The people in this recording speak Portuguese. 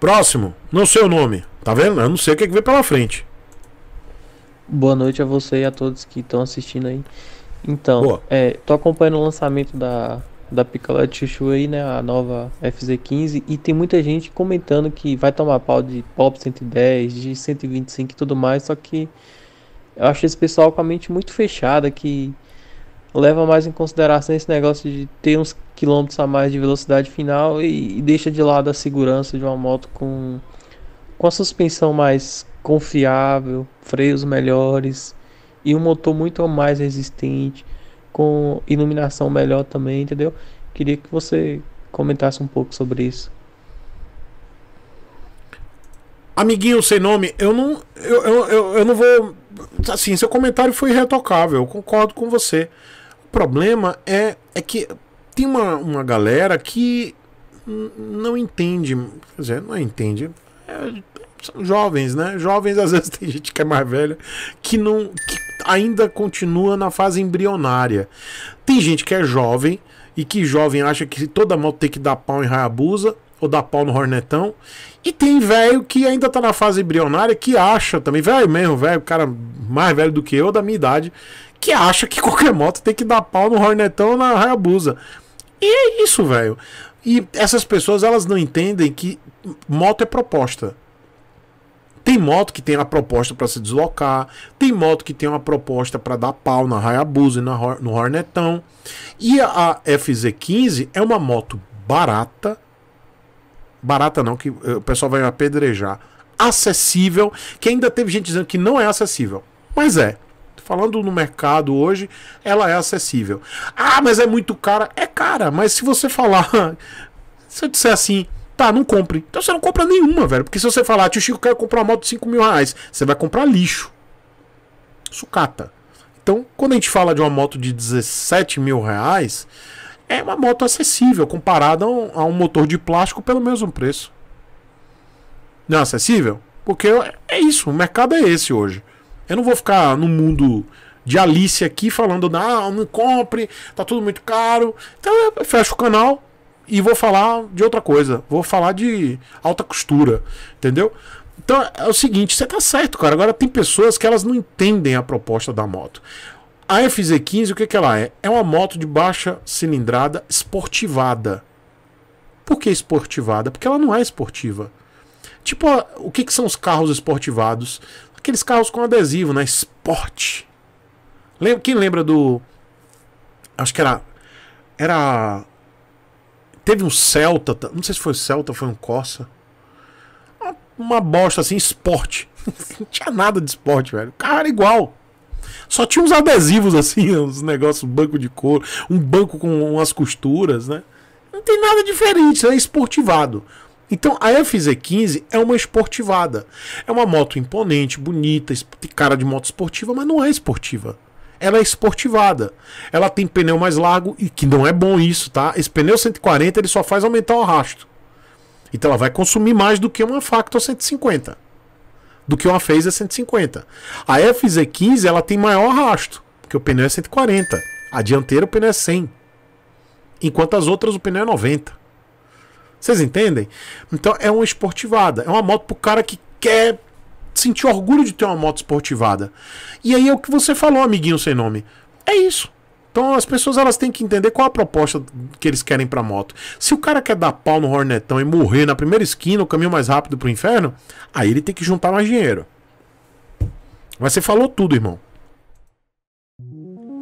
Próximo, não sei o nome. Tá vendo? Eu não sei o que, é que vem pela frente. Boa noite a você e a todos que estão assistindo aí. Então, é, tô acompanhando o lançamento da, da picolé chuchu aí, né? A nova FZ15. E tem muita gente comentando que vai tomar pau de Pop 110, de 125 e tudo mais. Só que eu acho esse pessoal com a mente muito fechada que leva mais em consideração esse negócio de ter uns quilômetros a mais de velocidade final e, e deixa de lado a segurança de uma moto com, com a suspensão mais confiável, freios melhores e um motor muito mais resistente, com iluminação melhor também, entendeu? Queria que você comentasse um pouco sobre isso. Amiguinho sem nome, eu não. Eu, eu, eu, eu não vou. Assim, seu comentário foi retocável, eu concordo com você problema é, é que tem uma, uma galera que não entende, quer dizer, não entende. É, são jovens, né? Jovens, às vezes tem gente que é mais velha, que não. Que ainda continua na fase embrionária. Tem gente que é jovem e que jovem acha que toda moto tem que dar pau em Hayabusa ou dar pau no Hornetão. E tem velho que ainda tá na fase embrionária que acha também, velho mesmo, velho, cara mais velho do que eu, da minha idade, que acha que qualquer moto tem que dar pau no Hornetão ou na Hayabusa. E é isso, velho. E essas pessoas, elas não entendem que moto é proposta. Tem moto que tem uma proposta para se deslocar, tem moto que tem uma proposta para dar pau na Hayabusa e no Hornetão. E a FZ15 é uma moto barata, barata não, que eh, o pessoal vai apedrejar, acessível, que ainda teve gente dizendo que não é acessível, mas é. Falando no mercado hoje, ela é acessível. Ah, mas é muito cara. É cara, mas se você falar. Se eu disser assim, tá, não compre. Então você não compra nenhuma, velho. Porque se você falar, tio Chico, quero comprar uma moto de 5 mil reais, você vai comprar lixo. Sucata. Então, quando a gente fala de uma moto de 17 mil reais, é uma moto acessível comparada a um, a um motor de plástico pelo mesmo preço. Não é acessível? Porque é isso, o mercado é esse hoje. Eu não vou ficar no mundo de Alice aqui falando, não, não compre, tá tudo muito caro. Então eu fecho o canal e vou falar de outra coisa. Vou falar de alta costura, entendeu? Então é o seguinte, você tá certo, cara. Agora tem pessoas que elas não entendem a proposta da moto. A FZ15, o que, é que ela é? É uma moto de baixa cilindrada esportivada. Por que esportivada? Porque ela não é esportiva. Tipo, o que, que são os carros esportivados? Aqueles carros com adesivo, né? Sport. quem lembra do. Acho que era. Era. Teve um Celta. Não sei se foi um Celta, foi um Corsa. Uma, uma bosta assim, esporte. não tinha nada de esporte, velho. O carro era igual. Só tinha uns adesivos assim, uns negócios, banco de couro, um banco com umas costuras, né? Não tem nada diferente, é esportivado. Então a FZ15 é uma esportivada. É uma moto imponente, bonita, tem cara de moto esportiva, mas não é esportiva. Ela é esportivada. Ela tem pneu mais largo e que não é bom isso, tá? Esse pneu 140 ele só faz aumentar o arrasto. Então ela vai consumir mais do que uma Factor 150 do que uma Phaser 150. A FZ15 ela tem maior arrasto, porque o pneu é 140. A dianteira o pneu é 100. Enquanto as outras o pneu é 90. Vocês entendem? Então é uma esportivada. É uma moto pro cara que quer sentir orgulho de ter uma moto esportivada. E aí é o que você falou, amiguinho sem nome. É isso. Então as pessoas elas têm que entender qual a proposta que eles querem para moto. Se o cara quer dar pau no Hornetão e morrer na primeira esquina, o caminho mais rápido pro inferno, aí ele tem que juntar mais dinheiro. Mas você falou tudo, irmão.